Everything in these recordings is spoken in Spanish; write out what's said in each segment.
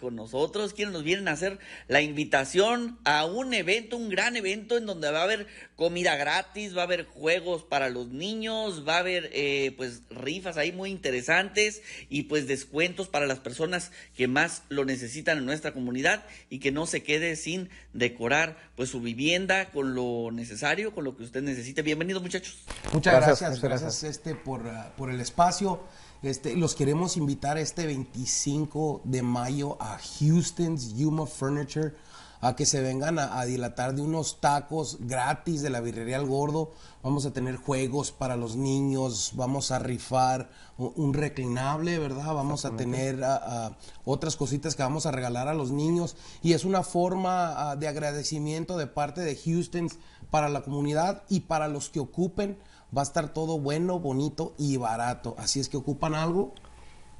con nosotros, quienes nos vienen a hacer la invitación a un evento, un gran evento en donde va a haber comida gratis, va a haber juegos para los niños, va a haber eh, pues rifas ahí muy interesantes y pues descuentos para las personas que más lo necesitan en nuestra comunidad y que no se quede sin decorar pues su vivienda con lo necesario, con lo que usted necesite. Bienvenidos muchachos. Muchas gracias, gracias, este por, ah, por el espacio. Este, los queremos invitar este 25 de mayo a Houston's Yuma Furniture, a que se vengan a, dilatar de unos tacos gratis de la birrería al gordo. Vamos a tener juegos para los niños, vamos a rifar un reclinable, ¿verdad? Vamos a tener otras cositas que vamos a regalar a los niños y es una forma de agradecimiento de parte de Houston's para la comunidad y para los que ocupen. Va a estar todo bueno, bonito y barato. Así es que ocupan algo,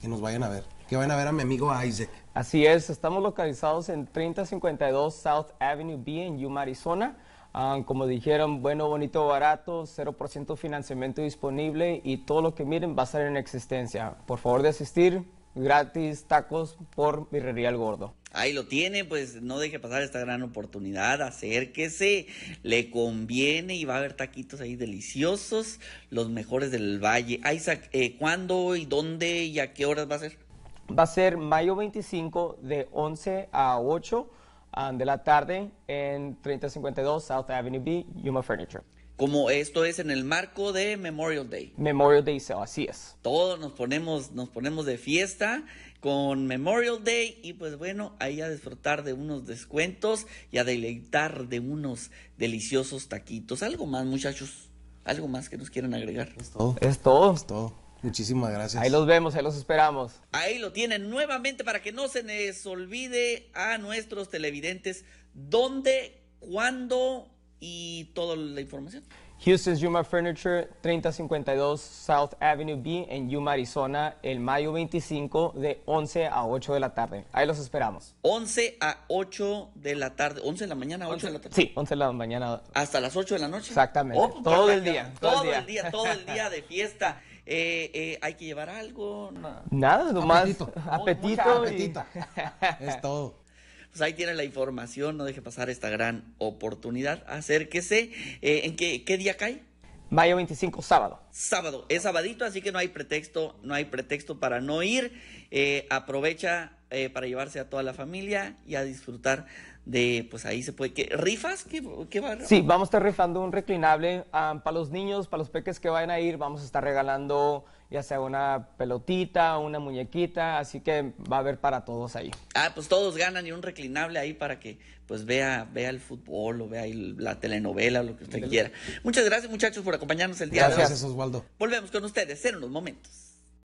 que nos vayan a ver que van a ver a mi amigo Isaac. Así es, estamos localizados en 3052 South Avenue B en Yuma, Arizona. Ah, como dijeron, bueno, bonito, barato, 0% financiamiento disponible y todo lo que miren va a estar en existencia. Por favor de asistir, gratis, tacos por Birrería El Gordo. Ahí lo tiene, pues no deje pasar esta gran oportunidad, acérquese, le conviene y va a haber taquitos ahí deliciosos, los mejores del valle. Isaac, eh, ¿cuándo y dónde y a qué horas va a ser? va a ser mayo 25 de 11 a 8 um, de la tarde en 3052 South Avenue B, Yuma Furniture. Como esto es en el marco de Memorial Day. Memorial Day, así es. Todos nos ponemos, nos ponemos de fiesta con Memorial Day y pues bueno, ahí a disfrutar de unos descuentos y a deleitar de unos deliciosos taquitos. Algo más, muchachos, algo más que nos quieran agregar. Es todo. Es todo. Es todo. Muchísimas gracias. Ahí los vemos, ahí los esperamos. Ahí lo tienen nuevamente para que no se les olvide a nuestros televidentes dónde, cuándo y toda la información. Houston's Yuma Furniture, 3052 South Avenue B en Yuma, Arizona, el mayo 25 de 11 a 8 de la tarde. Ahí los esperamos. 11 a 8 de la tarde. 11 de la mañana a de la tarde. Sí, 11 de la mañana. Hasta las 8 de la noche. Exactamente. Oh, pues, todo, el día, todo el día. Todo el día, todo el día de fiesta. Eh, eh, ¿Hay que llevar algo? Nada, nomás apetito. apetito, es todo. Pues ahí tiene la información, no deje pasar esta gran oportunidad. Acérquese. Eh, ¿En qué, día cae? Mayo 25, sábado. Sábado, es sabadito, así que no hay pretexto, no hay pretexto para no ir. Eh, aprovecha para llevarse a toda la familia y a disfrutar de, pues ahí se puede, que, ¿rifas? ¿Qué, qué Sí, vamos a estar rifando un reclinable ah, para los niños, para los peques que vayan a ir, vamos a estar regalando ya sea una pelotita, una muñequita, así que va a haber para todos ahí. Ah, pues todos ganan y un reclinable ahí para que pues vea, vea el fútbol o vea la telenovela o lo que usted quiera. Muchas gracias muchachos por acompañarnos el día de hoy. Gracias Oswaldo. Volvemos con ustedes en unos momentos.